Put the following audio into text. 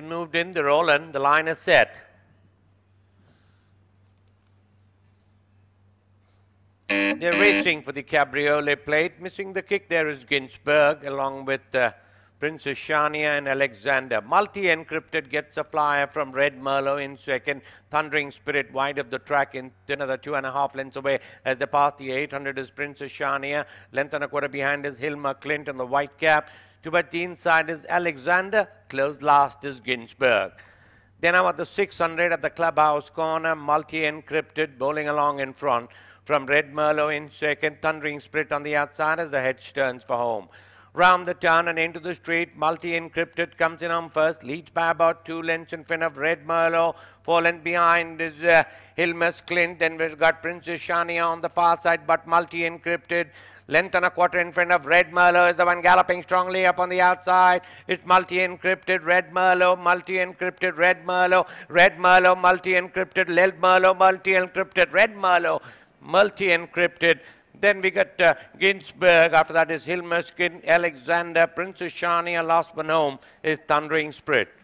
moved in the roll and the line is set. They're racing for the cabriolet plate. Missing the kick there is Ginsberg along with uh, Princess Shania and Alexander. Multi-encrypted gets a flyer from Red Merlot in second. Thundering Spirit wide of the track in another two and a half lengths away as they pass the 800 is Princess Shania. Length and a quarter behind is Hilma Clint in the white cap. Tibetan scientist Alexander, close last is Ginsburg. Then I'm at the 600 at the clubhouse corner, multi-encrypted, bowling along in front. From Red Merlot in second, Thundering Split on the outside as the hedge turns for home. Round the turn and into the street, multi-encrypted comes in on first, leads by about two lengths in front of Red Merlot. Fallen behind is uh, Hilmus Clint, then we've got Princess Shania on the far side, but multi-encrypted length and a quarter in front of Red Merlot is the one galloping strongly up on the outside. It's multi-encrypted Red Merlot, multi-encrypted Red Merlot, Red Merlot, multi-encrypted Led Merlot, multi-encrypted Red Merlot, multi-encrypted. Then we got uh, After that is Hilmerskin, Alexander, Princess Shania. Last but home is Thundering Spirit.